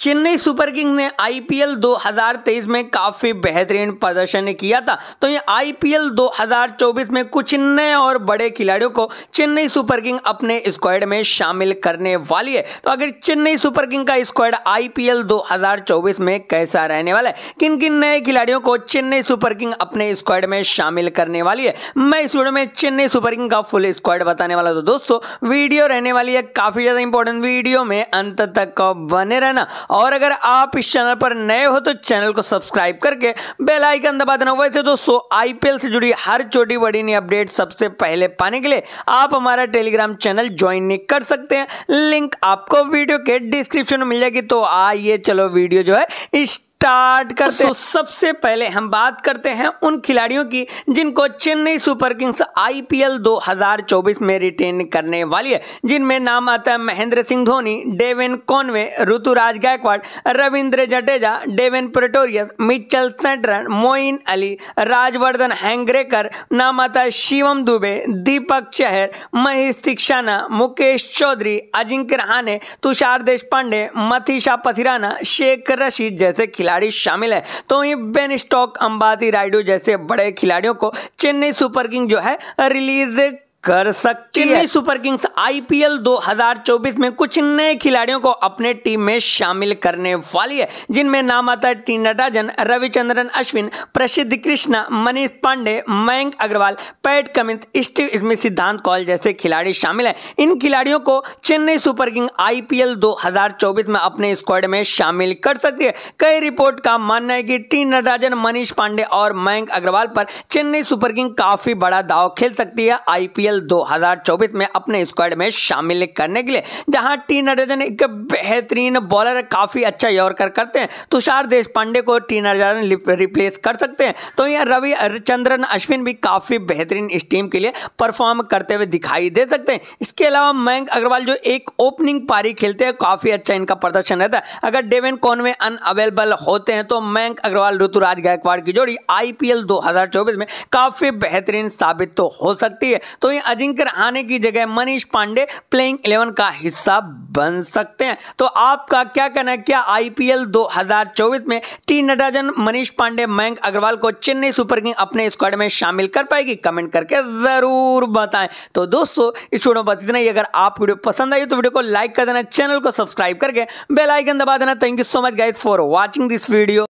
Chennai super kings ने IPL 2023 में काफ़ी बेहतरीन प्रदर्शन किया था तो ये आईपीएल 2024 में कुछ नए और बड़े खिलाड़ियों को चेन्नई सुपर किंग अपने स्क्वाड में शामिल करने वाली है तो अगर चेन्नई सुपर किंग का स्क्वाड आईपीएल 2024 में कैसा रहने वाला है किन किन नए खिलाड़ियों को चेन्नई सुपर किंग अपने स्क्वाड में शामिल करने वाली है मैं इस वीडियो में चेन्नई सुपर किंग का फुल स्क्वाड बताने वाला तो दोस्तों वीडियो रहने वाली है काफ़ी ज़्यादा इंपॉर्टेंट वीडियो में अंत तक बने रहना और अगर आप इस चैनल पर नए हो तो चैनल को सब्सक्राइब करके बेल आइकन दबा देना वैसे दोस्तों आईपीएल से जुड़ी हर छोटी बड़ी नई अपडेट सबसे पहले पाने के लिए आप हमारा टेलीग्राम चैनल ज्वाइन नहीं कर सकते हैं लिंक आपको वीडियो के डिस्क्रिप्शन में मिल जाएगी तो आइए चलो वीडियो जो है इस स्टार्ट तो करते हैं तो सबसे पहले हम बात करते हैं उन खिलाड़ियों की जिनको चेन्नई सुपर किंग्स आईपीएल 2024 में रिटेन करने वाली है जिनमें नाम आता है Mahendra Singh Dhoni Devon Conway Ruturaj Gaikwad Ravindra Jadeja Dwaine Pretorius Mitchell Santner Moeen Ali Rajvardhan Hangargekar नाम आता है शिवम दुबे दीपक चहर महेश तिक्षाना मुकेश चौधरी अजिंक्य रहाने तुषार पांडे मथीशा पथिराना शेख रशीद जैसे खिलाड़ी खिलाड़ी शामिल है तो वहीं बेन स्टॉक अंबाती राइडू जैसे बड़े खिलाड़ियों को चेन्नई सुपर किंग जो है रिलीज कर सकती चेन्नई सुपर किंग्स आईपीएल 2024 में कुछ नए खिलाड़ियों को अपने टीम में शामिल करने वाली है जिनमें नाम आता है T नटाजन Ravichandran Ashwin Prasidh Krishna Manish Pandey Mayank Agarwal Pat Cummins Steve इसमें सिद्धांत कौल जैसे खिलाड़ी शामिल हैं इन खिलाड़ियों को चेन्नई सुपर किंग आईपीएल 2024 में अपने स्क्वाड में शामिल कर सकती है कई रिपोर्ट का मानना है कि टी नटराजन मनीष पांडे और मयंक अग्रवाल पर चेन्नई सुपर किंग काफी बड़ा दाव खेल सकती है आई आईपीएल 2024 में अपने स्क्वाड में शामिल करने के लिए जहां टी नटराजन एक बेहतरीन बॉलर है काफ़ी अच्छा यॉर्कर करते हैं तुषार देश पांडे को टी नटराजन रिप्लेस कर सकते हैं तो यहाँ रवि चंद्रन अश्विन भी काफ़ी बेहतरीन इस टीम के लिए परफॉर्म करते हुए दिखाई दे सकते हैं इसके अलावा मयंक अग्रवाल जो एक ओपनिंग पारी खेलते हैं काफ़ी अच्छा इनका प्रदर्शन रहता है अगर डेविन कॉनवे अनअवेलेबल होते हैं तो मयंक अग्रवाल ऋतुराज गायकवाड़ की जोड़ी आईपीएल 2024 में काफ़ी बेहतरीन साबित तो हो सकती है तो ये में अजिंक्य आने की जगह मनीष पांडे प्लेइंग इलेवन का हिस्सा बन सकते हैं तो आपका क्या कहना है क्या आईपीएल 2024 में टी नटराजन मनीष पांडे मयंक अग्रवाल को चेन्नई सुपर किंग अपने स्क्वाड में शामिल कर पाएगी कमेंट करके जरूर बताएं तो दोस्तों इस वीडियो पर इतना ही अगर आप वीडियो पसंद आई तो वीडियो को लाइक कर देना चैनल को सब्सक्राइब करके बेलाइकन दबा देना thank you so much guys for watching this video